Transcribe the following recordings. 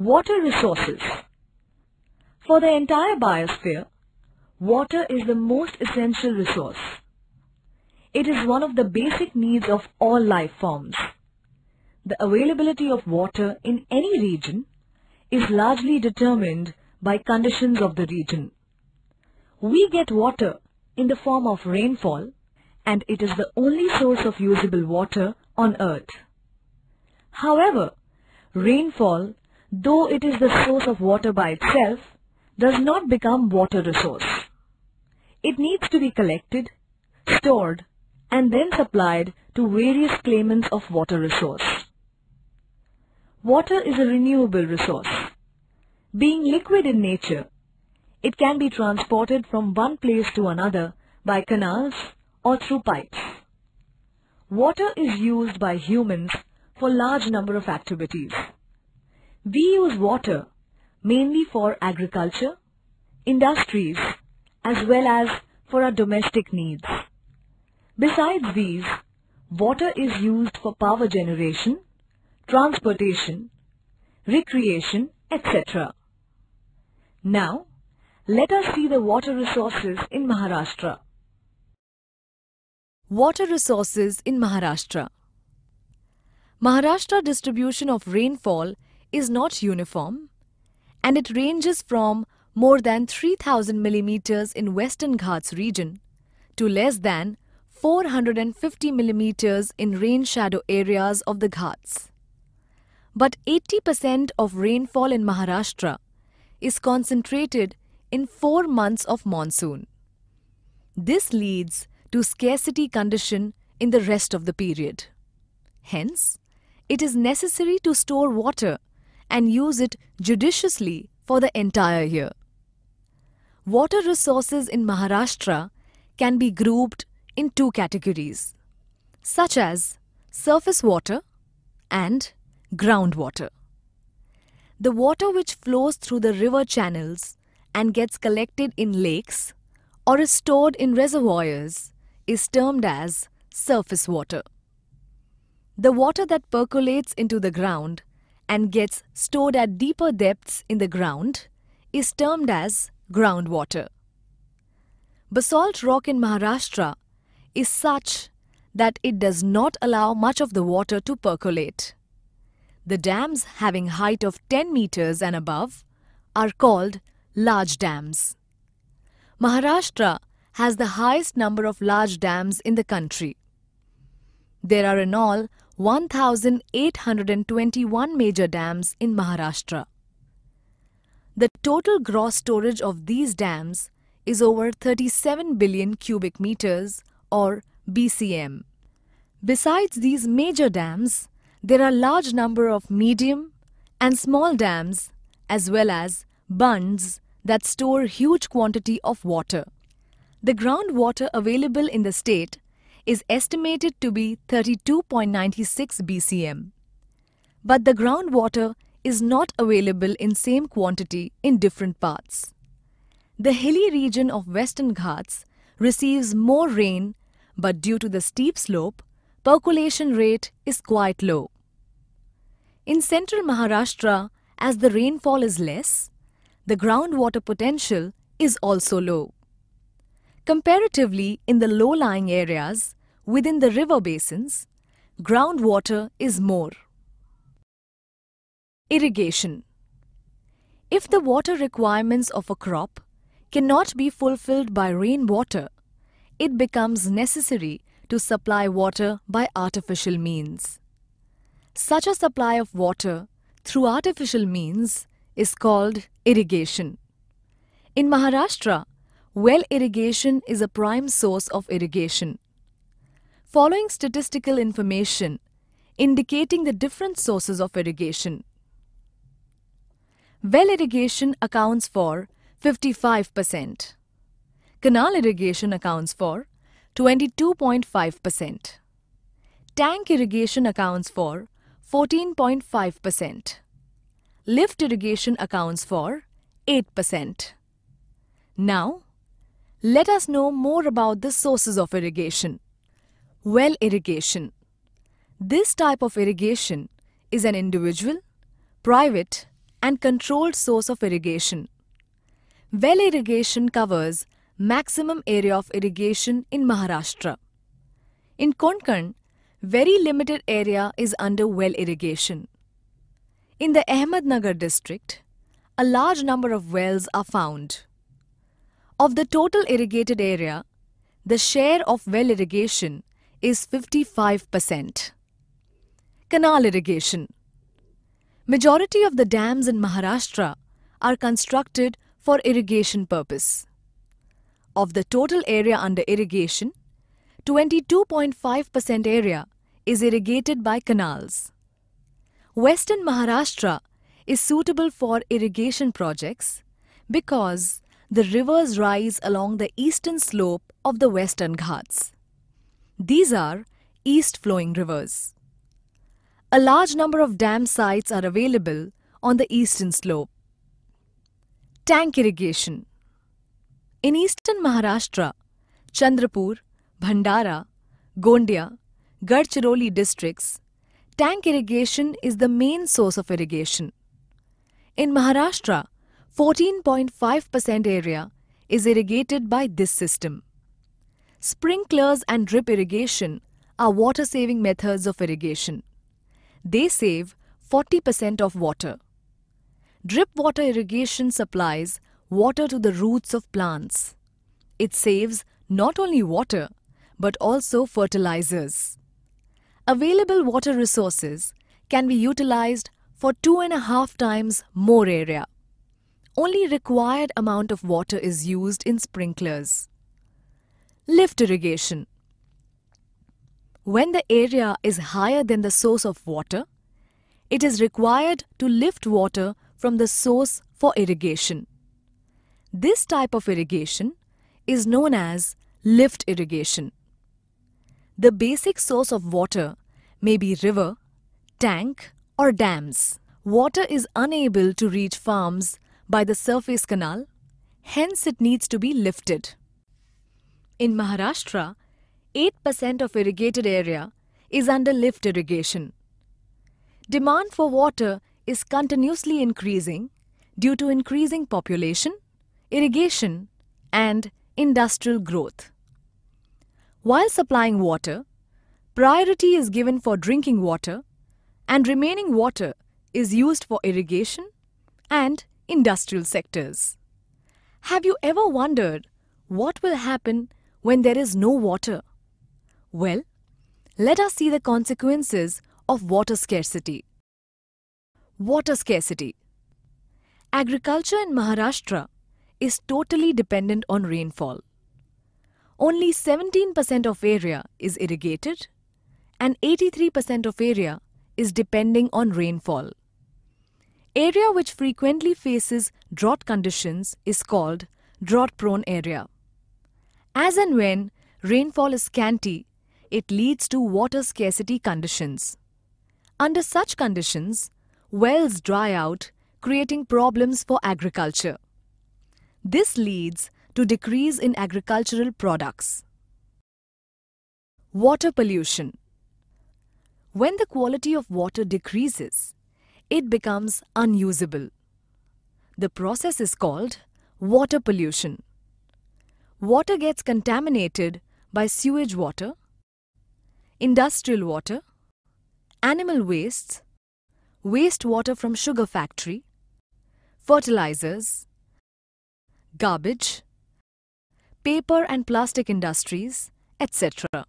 Water resources. For the entire biosphere, water is the most essential resource. It is one of the basic needs of all life forms. The availability of water in any region is largely determined by conditions of the region. We get water in the form of rainfall and it is the only source of usable water on earth. However, rainfall though it is the source of water by itself, does not become water resource. It needs to be collected, stored, and then supplied to various claimants of water resource. Water is a renewable resource. Being liquid in nature, it can be transported from one place to another by canals or through pipes. Water is used by humans for large number of activities. We use water mainly for agriculture, industries, as well as for our domestic needs. Besides these, water is used for power generation, transportation, recreation, etc. Now, let us see the water resources in Maharashtra. Water resources in Maharashtra Maharashtra distribution of rainfall is not uniform and it ranges from more than 3000 millimeters in Western Ghats region to less than 450 millimeters in rain shadow areas of the Ghats. But 80% of rainfall in Maharashtra is concentrated in 4 months of monsoon. This leads to scarcity condition in the rest of the period. Hence, it is necessary to store water and use it judiciously for the entire year. Water resources in Maharashtra can be grouped in two categories, such as surface water and groundwater. The water which flows through the river channels and gets collected in lakes or is stored in reservoirs is termed as surface water. The water that percolates into the ground and gets stored at deeper depths in the ground is termed as groundwater. Basalt rock in Maharashtra is such that it does not allow much of the water to percolate. The dams having height of 10 meters and above are called large dams. Maharashtra has the highest number of large dams in the country. There are in all 1,821 major dams in Maharashtra. The total gross storage of these dams is over 37 billion cubic meters or BCM. Besides these major dams, there are large number of medium and small dams as well as bunds that store huge quantity of water. The groundwater available in the state is estimated to be 32.96 BCM. But the groundwater is not available in same quantity in different parts. The hilly region of Western Ghats receives more rain but due to the steep slope, percolation rate is quite low. In central Maharashtra, as the rainfall is less, the groundwater potential is also low. Comparatively, in the low-lying areas, within the river basins, groundwater is more. Irrigation If the water requirements of a crop cannot be fulfilled by rainwater, it becomes necessary to supply water by artificial means. Such a supply of water through artificial means is called irrigation. In Maharashtra, well irrigation is a prime source of irrigation following statistical information indicating the different sources of irrigation. Well irrigation accounts for 55%. Canal irrigation accounts for 22.5%. Tank irrigation accounts for 14.5%. Lift irrigation accounts for 8%. Now, let us know more about the sources of irrigation. Well irrigation. This type of irrigation is an individual, private and controlled source of irrigation. Well irrigation covers maximum area of irrigation in Maharashtra. In Konkan, very limited area is under well irrigation. In the Ahmednagar district, a large number of wells are found. Of the total irrigated area, the share of well irrigation is 55%. Canal irrigation. Majority of the dams in Maharashtra are constructed for irrigation purpose. Of the total area under irrigation, 22.5% area is irrigated by canals. Western Maharashtra is suitable for irrigation projects because the rivers rise along the eastern slope of the Western Ghats. These are east-flowing rivers. A large number of dam sites are available on the eastern slope. Tank irrigation. In eastern Maharashtra, Chandrapur, Bhandara, Gondia, Gadchiroli districts, tank irrigation is the main source of irrigation. In Maharashtra, 14.5% area is irrigated by this system. Sprinklers and drip irrigation are water saving methods of irrigation. They save 40% of water. Drip water irrigation supplies water to the roots of plants. It saves not only water but also fertilizers. Available water resources can be utilized for two and a half times more area. Only required amount of water is used in sprinklers lift irrigation. When the area is higher than the source of water, it is required to lift water from the source for irrigation. This type of irrigation is known as lift irrigation. The basic source of water may be river, tank or dams. Water is unable to reach farms by the surface canal, hence it needs to be lifted. In Maharashtra, 8% of irrigated area is under lift irrigation. Demand for water is continuously increasing due to increasing population, irrigation and industrial growth. While supplying water, priority is given for drinking water and remaining water is used for irrigation and industrial sectors. Have you ever wondered what will happen when there is no water? Well, let us see the consequences of water scarcity. Water scarcity. Agriculture in Maharashtra is totally dependent on rainfall. Only 17% of area is irrigated and 83% of area is depending on rainfall. Area which frequently faces drought conditions is called drought prone area. As and when rainfall is scanty, it leads to water scarcity conditions. Under such conditions, wells dry out, creating problems for agriculture. This leads to decrease in agricultural products. Water pollution. When the quality of water decreases, it becomes unusable. The process is called water pollution water gets contaminated by sewage water, industrial water, animal wastes, wastewater from sugar factory, fertilizers, garbage, paper and plastic industries, etc.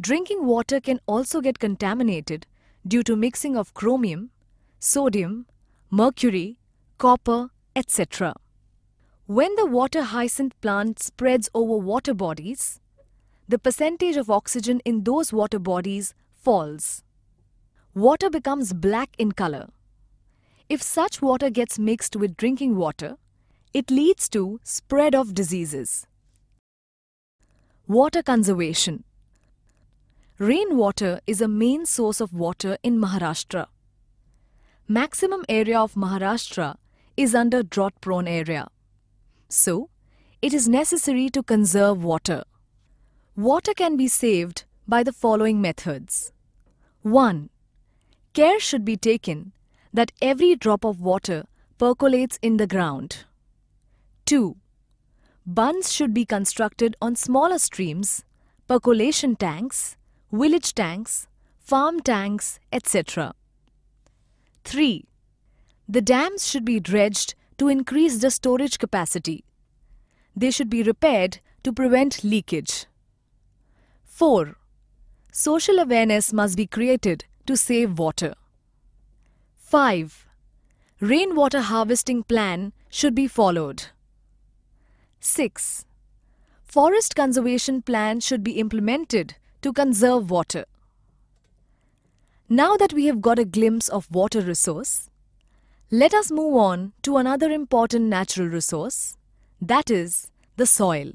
Drinking water can also get contaminated due to mixing of chromium, sodium, mercury, copper, etc. When the water hyacinth plant spreads over water bodies, the percentage of oxygen in those water bodies falls. Water becomes black in color. If such water gets mixed with drinking water, it leads to spread of diseases. Water conservation Rainwater is a main source of water in Maharashtra. Maximum area of Maharashtra is under drought-prone area. So, it is necessary to conserve water. Water can be saved by the following methods. 1. Care should be taken that every drop of water percolates in the ground. 2. Buns should be constructed on smaller streams, percolation tanks, village tanks, farm tanks, etc. 3. The dams should be dredged to increase the storage capacity. They should be repaired to prevent leakage. 4. Social awareness must be created to save water. 5. Rainwater harvesting plan should be followed. 6. Forest conservation plan should be implemented to conserve water. Now that we have got a glimpse of water resource, let us move on to another important natural resource, that is, the soil.